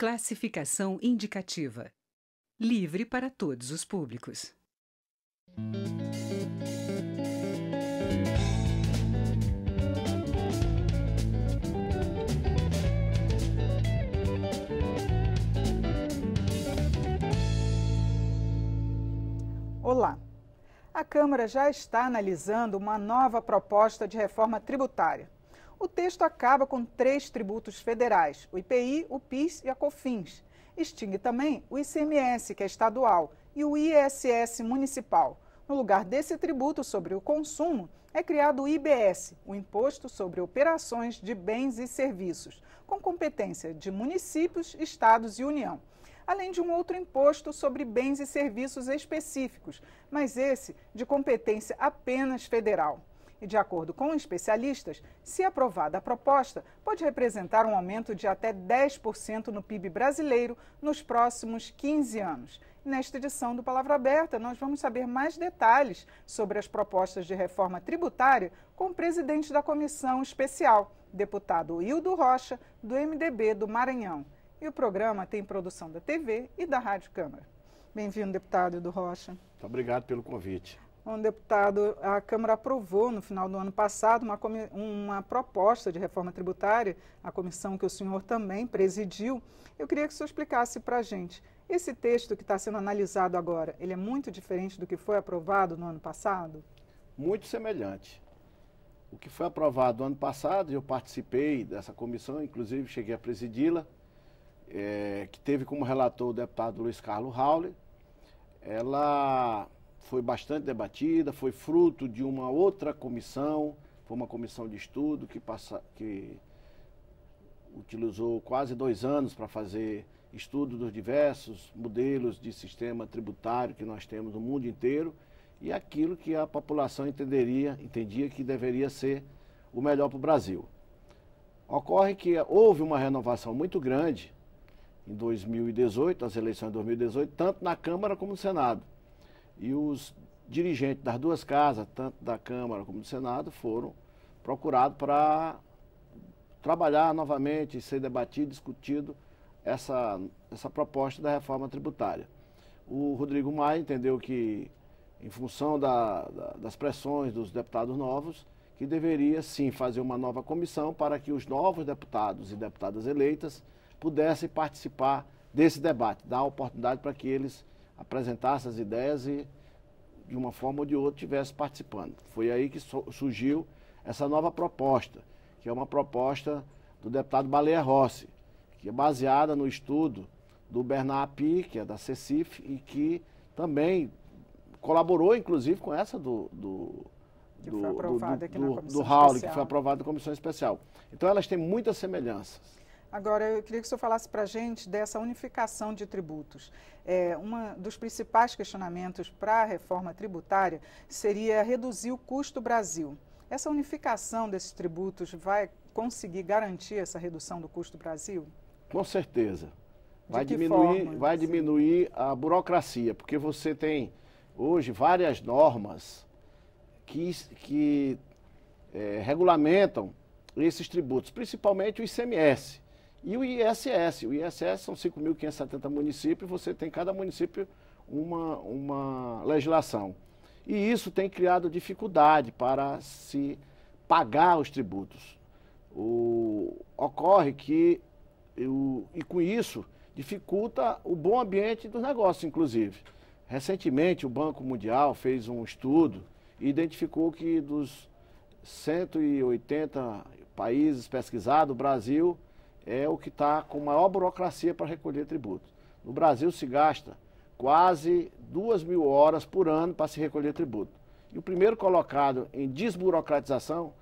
Classificação indicativa. Livre para todos os públicos. Olá. A Câmara já está analisando uma nova proposta de reforma tributária o texto acaba com três tributos federais: o IPI, o PIS e a COFINS. Extingue também o ICMS, que é estadual, e o ISS municipal. No lugar desse tributo sobre o consumo, é criado o IBS, o Imposto sobre Operações de Bens e Serviços, com competência de municípios, estados e União. Além de um outro imposto sobre bens e serviços específicos, mas esse de competência apenas federal. E, de acordo com especialistas, se aprovada a proposta, pode representar um aumento de até 10% no PIB brasileiro nos próximos 15 anos. Nesta edição do Palavra Aberta, nós vamos saber mais detalhes sobre as propostas de reforma tributária com o presidente da comissão especial, deputado Hildo Rocha, do MDB do Maranhão. E o programa tem produção da TV e da Rádio Câmara. Bem-vindo, deputado Hildo Rocha. Muito obrigado pelo convite um deputado, a Câmara aprovou no final do ano passado uma, uma proposta de reforma tributária, a comissão que o senhor também presidiu. Eu queria que o senhor explicasse para a gente. Esse texto que está sendo analisado agora, ele é muito diferente do que foi aprovado no ano passado? Muito semelhante. O que foi aprovado no ano passado, eu participei dessa comissão, inclusive cheguei a presidi-la, é, que teve como relator o deputado Luiz Carlos Raul. ela foi bastante debatida, foi fruto de uma outra comissão, foi uma comissão de estudo que, passa, que utilizou quase dois anos para fazer estudo dos diversos modelos de sistema tributário que nós temos no mundo inteiro e aquilo que a população entenderia, entendia que deveria ser o melhor para o Brasil. Ocorre que houve uma renovação muito grande em 2018, as eleições de 2018, tanto na Câmara como no Senado. E os dirigentes das duas casas, tanto da Câmara como do Senado, foram procurados para trabalhar novamente, ser debatido, discutido essa, essa proposta da reforma tributária. O Rodrigo Maia entendeu que, em função da, da, das pressões dos deputados novos, que deveria sim fazer uma nova comissão para que os novos deputados e deputadas eleitas pudessem participar desse debate, dar oportunidade para que eles apresentar essas ideias e, de uma forma ou de outra, estivesse participando. Foi aí que surgiu essa nova proposta, que é uma proposta do deputado Baleia Rossi, que é baseada no estudo do Bernard Api, que é da CECIF, e que também colaborou, inclusive, com essa do, do que do, foi aprovada do, do, aqui do, na comissão do Raul, que foi aprovada na comissão especial. Então elas têm muitas semelhanças. Agora, eu queria que o senhor falasse para a gente dessa unificação de tributos. É, um dos principais questionamentos para a reforma tributária seria reduzir o custo Brasil. Essa unificação desses tributos vai conseguir garantir essa redução do custo Brasil? Com certeza. Vai diminuir, forma? vai assim. diminuir a burocracia, porque você tem hoje várias normas que, que é, regulamentam esses tributos, principalmente o ICMS. E o ISS. O ISS são 5.570 municípios, você tem cada município uma, uma legislação. E isso tem criado dificuldade para se pagar os tributos. O, ocorre que, e com isso, dificulta o bom ambiente dos negócios, inclusive. Recentemente, o Banco Mundial fez um estudo e identificou que dos 180 países pesquisados, o Brasil é o que está com maior burocracia para recolher tributos. No Brasil se gasta quase 2 mil horas por ano para se recolher tributo. E o primeiro colocado em desburocratização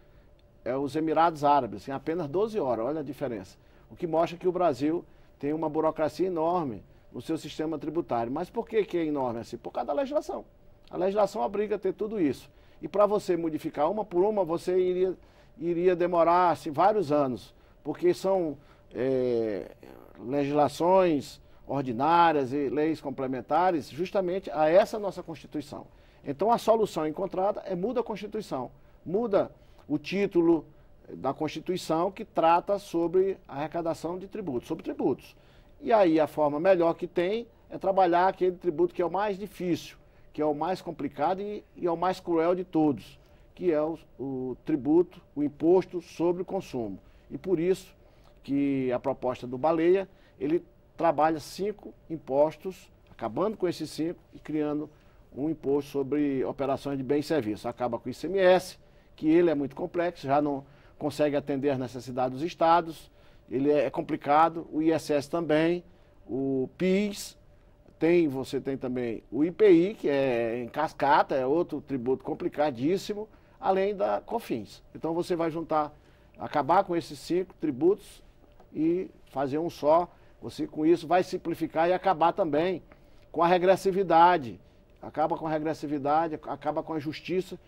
é os Emirados Árabes, em apenas 12 horas, olha a diferença. O que mostra que o Brasil tem uma burocracia enorme no seu sistema tributário. Mas por que, que é enorme assim? Por causa da legislação. A legislação obriga a ter tudo isso. E para você modificar uma por uma, você iria, iria demorar assim, vários anos, porque são é, legislações ordinárias e leis complementares justamente a essa nossa Constituição. Então a solução encontrada é muda a Constituição, muda o título da Constituição que trata sobre a arrecadação de tributos, sobre tributos. E aí a forma melhor que tem é trabalhar aquele tributo que é o mais difícil, que é o mais complicado e, e é o mais cruel de todos, que é o, o tributo, o imposto sobre o consumo. E por isso que a proposta do Baleia, ele trabalha cinco impostos, acabando com esses cinco e criando um imposto sobre operações de bens e serviços. Acaba com o ICMS, que ele é muito complexo, já não consegue atender as necessidades dos estados, ele é, é complicado, o ISS também, o PIS, tem, você tem também o IPI, que é em cascata, é outro tributo complicadíssimo, além da COFINS. Então você vai juntar, acabar com esses cinco tributos e fazer um só. Você com isso vai simplificar e acabar também com a regressividade. Acaba com a regressividade, acaba com a injustiça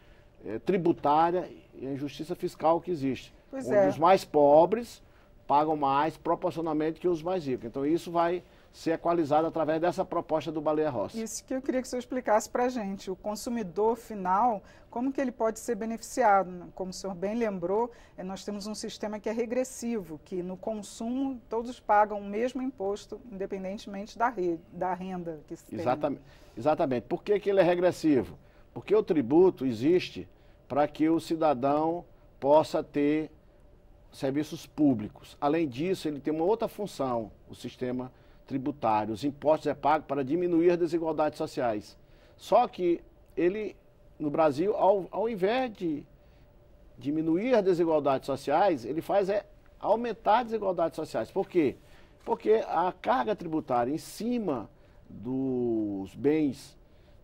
eh, tributária e a injustiça fiscal que existe. Pois onde é. os mais pobres pagam mais proporcionalmente que os mais ricos. Então isso vai ser equalizado através dessa proposta do Baleia Rossi. Isso que eu queria que o senhor explicasse para a gente. O consumidor final, como que ele pode ser beneficiado? Como o senhor bem lembrou, eh, nós temos um sistema que é regressivo, que no consumo todos pagam o mesmo imposto, independentemente da, rede, da renda que se tem. Né? Exatamente. Exatamente. Por que, que ele é regressivo? Porque o tributo existe para que o cidadão possa ter serviços públicos. Além disso, ele tem uma outra função, o sistema tributário tributários, os impostos é pago para diminuir as desigualdades sociais. Só que ele, no Brasil, ao, ao invés de diminuir as desigualdades sociais, ele faz é aumentar as desigualdades sociais. Por quê? Porque a carga tributária em cima dos bens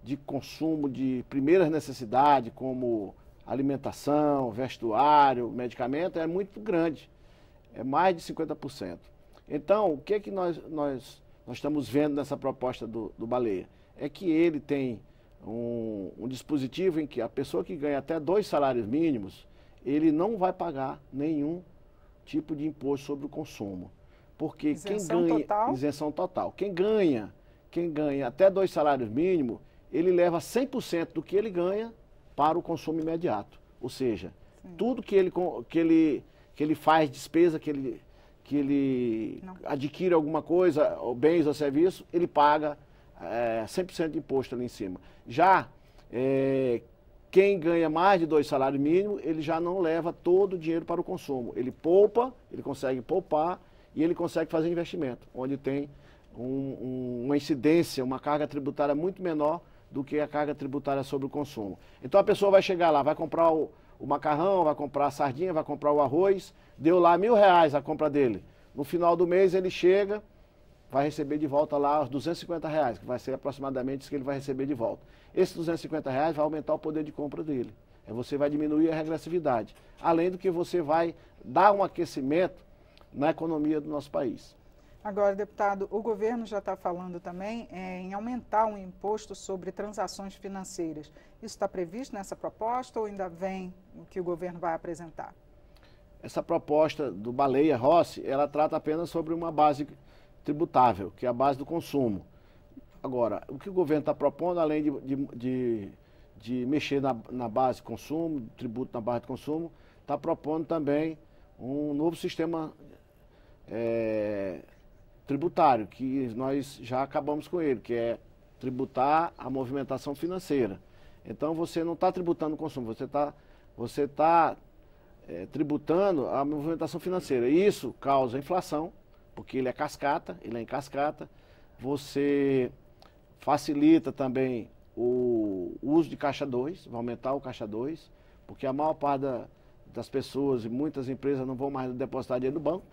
de consumo de primeiras necessidades, como alimentação, vestuário, medicamento, é muito grande. É mais de 50%. Então, o que é que nós, nós, nós estamos vendo nessa proposta do, do Baleia? É que ele tem um, um dispositivo em que a pessoa que ganha até dois salários mínimos, ele não vai pagar nenhum tipo de imposto sobre o consumo. Porque isenção quem ganha. Total. Isenção total. Quem ganha, quem ganha até dois salários mínimos, ele leva 100% do que ele ganha para o consumo imediato. Ou seja, Sim. tudo que ele, que, ele, que ele faz, despesa que ele, que ele não. adquire alguma coisa, bens ou serviço, ele paga é, eh, 100% de imposto ali em cima. Já é, quem ganha mais de dois salários mínimos, ele já não leva todo o dinheiro para o consumo. Ele poupa, ele consegue poupar e ele consegue fazer investimento, onde tem um, um, uma incidência, uma carga tributária muito menor do que a carga tributária sobre o consumo. Então a pessoa vai chegar lá, vai comprar o, o macarrão, vai comprar a sardinha, vai comprar o arroz. Deu lá mil reais a compra dele. No final do mês ele chega, vai receber de volta lá os 250 reais, que vai ser aproximadamente isso que ele vai receber de volta. Esses 250 reais vai aumentar o poder de compra dele. É, você vai diminuir a regressividade. Além do que você vai dar um aquecimento na economia do nosso país. Agora, deputado, o governo já está falando também é, em aumentar o imposto sobre transações financeiras. Isso está previsto nessa proposta ou ainda vem o que o governo vai apresentar? Essa proposta do Baleia Rossi, ela trata apenas sobre uma base tributável, que é a base do consumo. Agora, o que o governo está propondo, além de, de, de, de mexer na, na, base de consumo, tributo na base de consumo, está propondo também um novo sistema é, tributário, que nós já acabamos com ele, que é tributar a movimentação financeira. Então você não está tributando o consumo, você está você tá, é, tributando a movimentação financeira. Isso causa inflação, porque ele é cascata, ele é em cascata. Você facilita também o uso de caixa 2, vai aumentar o caixa 2, porque a maior parte da, das pessoas e muitas empresas não vão mais depositar dinheiro no banco,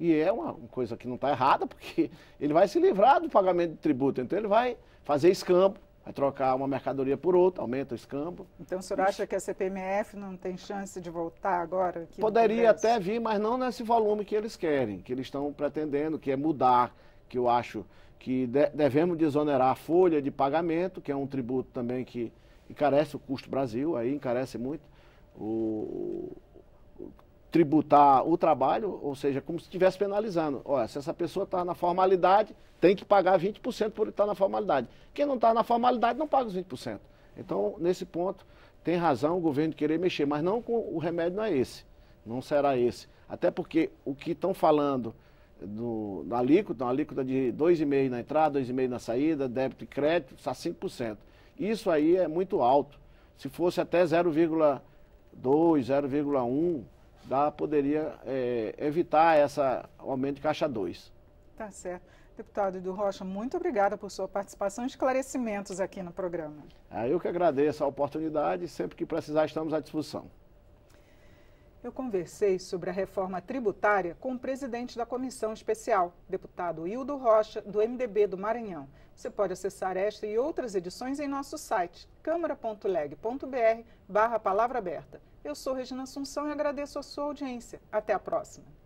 e é uma coisa que não está errada, porque ele vai se livrar do pagamento de tributo. Então ele vai fazer escampo, vai trocar uma mercadoria por outra, aumenta o escampo. Então o senhor acha que a CPMF não tem chance de voltar agora? Poderia até vir, mas não nesse volume que eles querem, que eles estão pretendendo, que é mudar, que eu acho que devemos desonerar a folha de pagamento, que é um tributo também que encarece o custo Brasil, aí encarece muito. O, tributar o trabalho, ou seja, como se estivesse penalizando. Olha, se essa pessoa está na formalidade, tem que pagar 20% por estar tá na formalidade. Quem não está na formalidade não paga os 20%. Então, nesse ponto, tem razão o governo querer mexer, mas não com, o remédio não é esse, não será esse. Até porque o que estão falando do, alíquota, uma alíquota de 2,5% na entrada, 2,5% na saída, débito e crédito, está 5%. Isso aí é muito alto. Se fosse até 0,2, 0,1%, dá, poderia é, evitar esse aumento de caixa 2. Tá certo. Deputado Edu Rocha, muito obrigada por sua participação e esclarecimentos aqui no programa. Ah, eu que agradeço a oportunidade sempre que precisar estamos à disposição. Eu conversei sobre a reforma tributária com o presidente da comissão especial, deputado Hildo Rocha, do MDB do Maranhão. Você pode acessar esta e outras edições em nosso site, câmara.leg.br barra palavra aberta. Eu sou Regina Assunção e agradeço a sua audiência. Até a próxima.